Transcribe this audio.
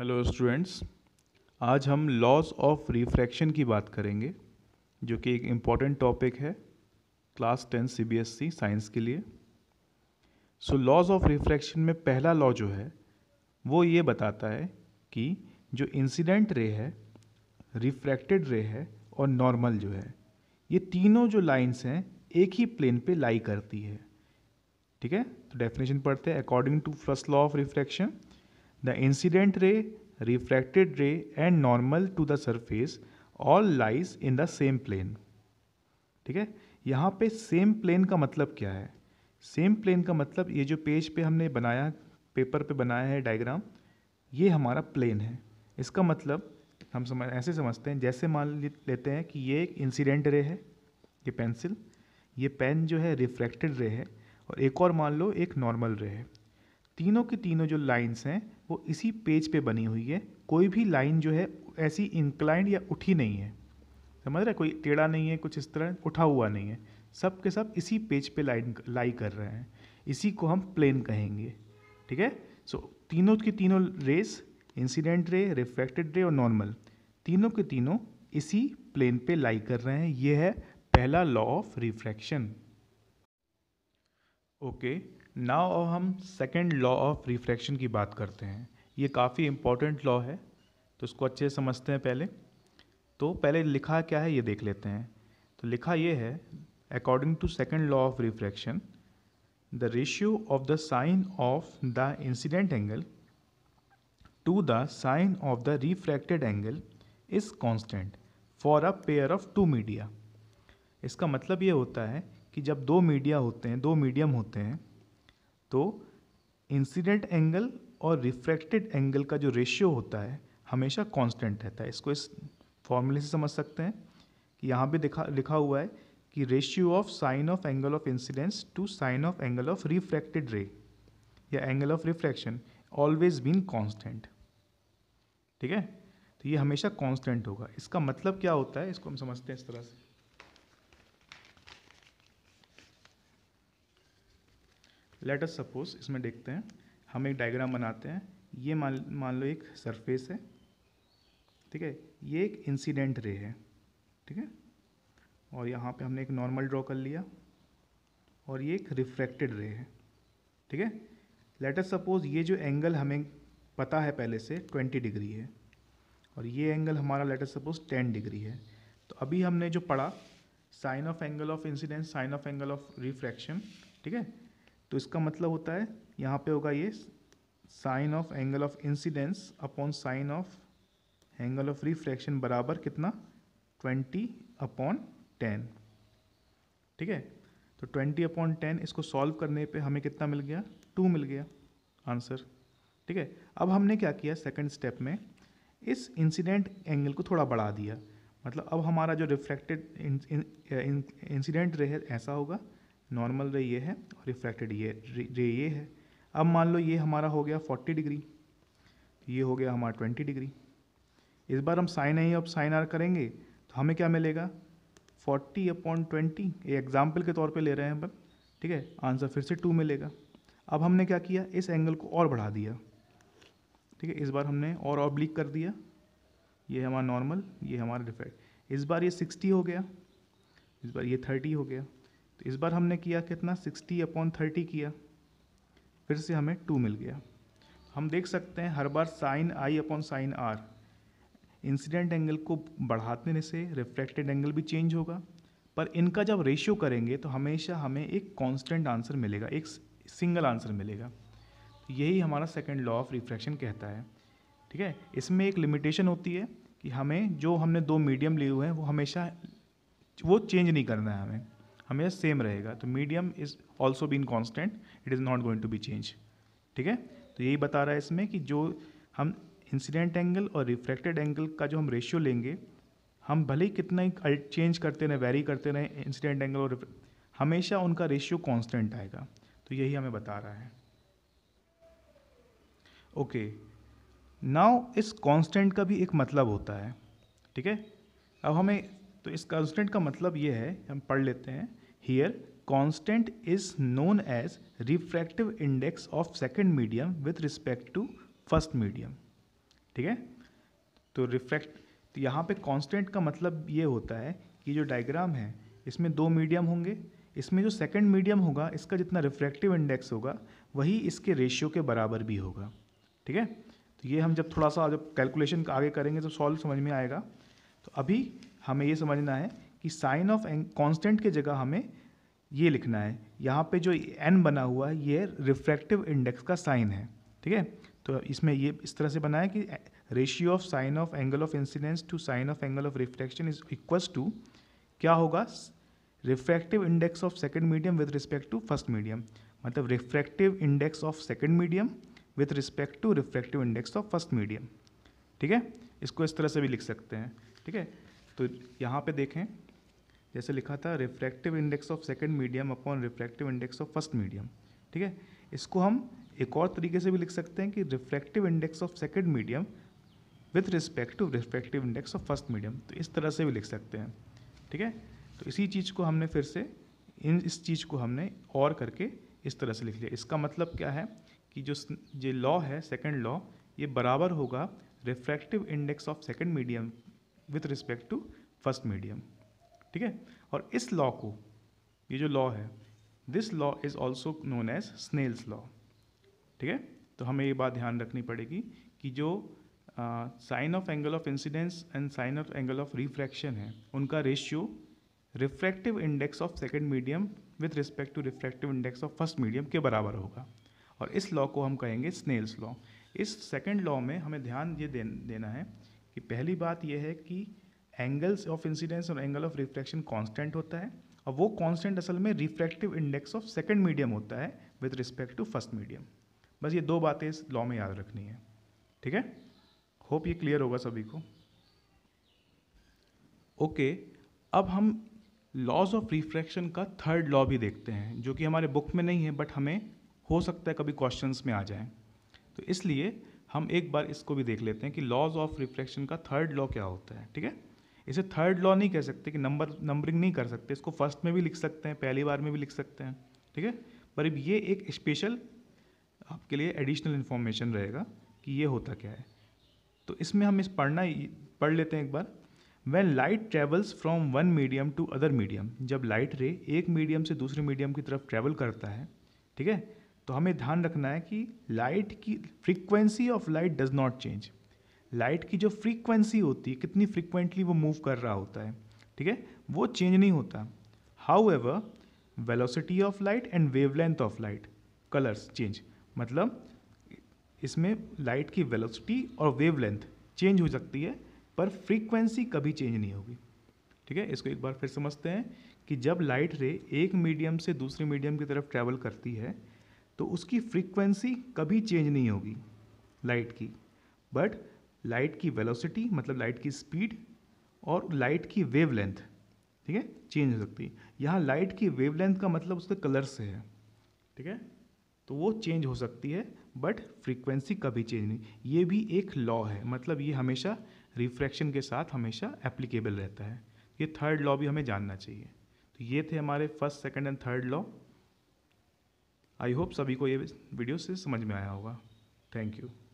Hello students आज हम loss of refraction की बात करेंगे जो कि एक इम्पॉर्टेंट टॉपिक है क्लास टेन सीबीएसई साइंस के लिए सो लॉज ऑफ रिफ्रैक्शन में पहला लॉ जो है वो ये बताता है कि जो इंसिडेंट रे है रिफ्रैक्टेड रे है और नॉर्मल जो है ये तीनों जो लाइंस हैं एक ही प्लेन पे लाई करती है ठीक है तो डेफिनेशन पढ़ते हैं according to first law of refraction the incident ray refracted ray and normal to the surface all lies in the same plane ठीक है यहाँ पे सेम प्लेन का मतलब क्या है सेम प्लेन का मतलब ये जो पेज पे हमने बनाया पेपर पे बनाया है डायग्राम ये हमारा प्लेन है इसका मतलब हम समझ ऐसे समझते हैं जैसे मान लेते हैं कि ये एक इंसिडेंट रे है ये पेंसिल ये पेन जो है रिफ्रैक्टेड रे है और एक और मान लो एक नॉर्मल रे है तीनों की तीनों जो लाइंस हैं वो इसी पेज पे बनी हुई है कोई भी लाइन जो है ऐसी इंक्लाइंड या उठी नहीं है समझ रहे कोई टेढ़ा नहीं है कुछ इस तरह उठा हुआ नहीं है सब के सब इसी पेज पे लाइन लाई कर रहे हैं इसी को हम प्लेन कहेंगे ठीक है सो तीनों की तीनों race incident ray reflected ray और नॉर्मल तीनों के तीनों इसी प्लेन पे लाई कर रहे हैं ये है पहला law of refraction okay now अब हम सेकेंड लॉ ऑफ रिफ्रैक्शन की बात करते हैं ये काफ़ी इम्पोर्टेंट लॉ है तो इसको अच्छे से समझते हैं पहले तो पहले लिखा क्या है ये देख लेते हैं तो लिखा ये है according to second law of refraction the ratio of the sine of the incident angle to the sine of the refracted angle is constant for a pair of two media इसका मतलब ये होता है कि जब दो मीडिया होते हैं दो मीडियम होते हैं तो इंसिडेंट एंगल और रिफ्रैक्टेड एंगल का जो रेशियो होता है हमेशा कांस्टेंट रहता है इसको इस फॉर्मूले से समझ सकते हैं कि यहाँ पे दिखा लिखा हुआ है कि ratio of sine of angle of incidence to sine of angle of refracted ray या angle of refraction always been constant ठीक है तो ये हमेशा कांस्टेंट होगा इसका मतलब क्या होता है इसको हम समझते हैं इस तरह से लेट अस सपोज इसमें देखते हैं हम एक डायग्राम बनाते हैं ये मान मान लो एक सरफेस है ठीक है ये एक इंसिडेंट रे है ठीक है और यहाँ पे हमने एक नॉर्मल ड्रॉ कर लिया और ये एक रिफ्रैक्टेड रे है ठीक है लेट अस सपोज ये जो एंगल हमें पता है पहले से ट्वेंटी डिग्री है और ये एंगल हमारा let us suppose ten degree है तो अभी हमने जो पढ़ा sine of angle of incidence sine of angle of refraction ठीक है तो इसका मतलब होता है यहाँ पे होगा ये sine of angle of incidence upon sine of angle of refraction बराबर कितना ट्वेंटी अपॉन टेन ठीक है तो ट्वेंटी अपॉन टेन इसको सॉल्व करने पे हमें कितना मिल गया टू मिल गया आंसर ठीक है अब हमने क्या किया सेकंड स्टेप में इस इंसिडेंट एंगल को थोड़ा बढ़ा दिया मतलब अब हमारा जो रिफ्रैक्टेड इंसिडेंट रहे ऐसा होगा नॉर्मल रे ये है और रिफ्रैक्टेड ये रे ये है अब मान लो ये हमारा हो गया फोर्टी डिग्री ये हो गया हमारा ट्वेंटी डिग्री इस बार हम साइन आई अब साइन आर करेंगे तो हमें क्या मिलेगा फोर्टी अपॉन ट्वेंटी ये एग्जाम्पल के तौर पे ले रहे हैं अपन ठीक है आंसर फिर से टू मिलेगा अब हमने क्या किया इस एंगल को और बढ़ा दिया ठीक है इस बार हमने और ऑब्लिक कर दिया ये हमारा नॉर्मल ये हमारा डिफेक्ट इस बार ये सिक्सटी हो गया इस बार ये थर्टी हो गया तो इस बार हमने किया कितना सिक्सटी अपॉन थर्टी किया फिर से हमें टू मिल गया हम देख सकते हैं हर बार sine I upon sine R incident angle को बढ़ाने से रिफ्रैक्टेड एंगल भी चेंज होगा पर इनका जब रेशियो करेंगे तो हमेशा हमें एक कांस्टेंट आंसर मिलेगा एक सिंगल आंसर मिलेगा तो यही हमारा सेकंड लॉ ऑफ रिफ्रैक्शन कहता है ठीक है इसमें एक लिमिटेशन होती है कि हमें जो हमने दो मीडियम लिए हुए हैं वो हमेशा वो चेंज नहीं करना है हमें हमेशा सेम रहेगा तो medium is also been constant it is not going to be change ठीक है तो यही बता रहा है इसमें कि जो हम इंसिडेंट एंगल और रिफ्रैक्टेड एंगल का जो हम रेशियो लेंगे हम भले ही कितना ही चेंज करते रहें वेरी करते रहें इंसिडेंट एंगल और हमेशा उनका रेशियो कॉन्स्टेंट आएगा तो यही हमें बता रहा है ओके okay. नाउ इस कॉन्स्टेंट का भी एक मतलब होता है ठीक है अब हमें तो इस कॉन्स्टेंट का मतलब ये है हम पढ़ लेते हैं Here constant is known as refractive index of second medium with respect to first medium ठीक है तो रिफ्रैक्ट तो यहाँ पे कॉन्स्टेंट का मतलब ये होता है कि जो डायग्राम है इसमें दो मीडियम होंगे इसमें जो सेकेंड मीडियम होगा इसका जितना रिफ्रैक्टिव इंडेक्स होगा वही इसके रेशियो के बराबर भी होगा ठीक है तो ये हम जब थोड़ा सा जब कैलकुलेशन आगे करेंगे तो सॉल्व समझ में आएगा तो अभी हमें ये समझना है कि साइन ऑफ कांस्टेंट की जगह हमें ये लिखना है यहाँ पे जो एन बना हुआ है ये रिफ्रैक्टिव इंडेक्स का साइन है ठीक है तो इसमें ये इस तरह से बना है कि ratio of sine of angle of incidence to sine of angle of refraction is equals to क्या होगा refractive index of second medium with respect to first medium मतलब refractive index of second medium with respect to refractive index of first medium ठीक है इसको इस तरह से भी लिख सकते हैं ठीक है तो यहाँ पे देखें जैसे लिखा था refractive index of second medium upon refractive index of first medium ठीक है इसको हम एक और तरीके से भी लिख सकते हैं कि refractive index of second medium with respect to refractive index of first medium तो इस तरह से भी लिख सकते हैं ठीक है तो इसी चीज़ को हमने फिर से इन इस चीज़ को हमने और करके इस तरह से लिख लिया इसका मतलब क्या है कि जो ये लॉ है सेकेंड लॉ ये बराबर होगा refractive index of second medium with respect to first medium ठीक है और इस लॉ को ये जो लॉ है this law is also known as Snell's law ठीक है तो हमें ये बात ध्यान रखनी पड़ेगी कि जो sine of angle of incidence and sine of angle of refraction है उनका ratio refractive index of second medium with respect to refractive index of first medium के बराबर होगा और इस लॉ को हम कहेंगे स्नेल्स लॉ इस सेकेंड लॉ में हमें ध्यान ये देन, देना है कि पहली बात यह है कि एंगल्स ऑफ इंसिडेंस और एंगल ऑफ रिफ्रैक्शन कॉन्स्टेंट होता है और वो कॉन्स्टेंट असल में refractive index of second medium होता है with respect to first medium बस ये दो बातें इस लॉ में याद रखनी है ठीक है होप ये क्लियर होगा सभी को ओके okay, अब हम लॉज ऑफ रिफ्रैक्शन का थर्ड लॉ भी देखते हैं जो कि हमारे बुक में नहीं है बट हमें हो सकता है कभी क्वेश्चंस में आ जाए तो इसलिए हम एक बार इसको भी देख लेते हैं कि लॉज ऑफ रिफ्रैक्शन का थर्ड लॉ क्या होता है ठीक है इसे थर्ड लॉ नहीं कह सकते कि नंबर नंबरिंग नहीं कर सकते इसको फर्स्ट में भी लिख सकते हैं पहली बार में भी लिख सकते हैं ठीक है पर ये एक स्पेशल आपके लिए एडिशनल इन्फॉर्मेशन रहेगा कि ये होता क्या है तो इसमें हम इस पढ़ना पढ़ लेते हैं एक बार when light travels from one medium to other medium जब लाइट रे एक मीडियम से दूसरे मीडियम की तरफ ट्रैवल करता है ठीक है तो हमें ध्यान रखना है कि लाइट की frequency of light does not change light की जो फ्रीक्वेंसी होती है कितनी फ्रीक्वेंटली वो मूव कर रहा होता है ठीक है वो चेंज नहीं होता however velocity of light and wave length of light colours change मतलब इसमें लाइट की वेलोसिटी और वेव लेंथ चेंज हो सकती है पर फ्रीक्वेंसी कभी चेंज नहीं होगी ठीक है इसको एक बार फिर समझते हैं कि जब लाइट रे एक मीडियम से दूसरे मीडियम की तरफ ट्रैवल करती है तो उसकी फ्रीक्वेंसी कभी चेंज नहीं होगी लाइट की बट लाइट की वेलोसिटी मतलब लाइट की स्पीड और लाइट की वेवलेंथ ठीक है चेंज हो सकती है यहाँ लाइट की वेवलेंथ का मतलब उसके कलर से है ठीक है तो वो चेंज हो सकती है बट फ्रीक्वेंसी कभी चेंज नहीं ये भी एक लॉ है मतलब ये हमेशा रिफ्रैक्शन के साथ हमेशा एप्लीकेबल रहता है ये थर्ड लॉ भी हमें जानना चाहिए तो ये थे हमारे first second and third law I hope सभी को ये वीडियो से समझ में आया होगा थैंक यू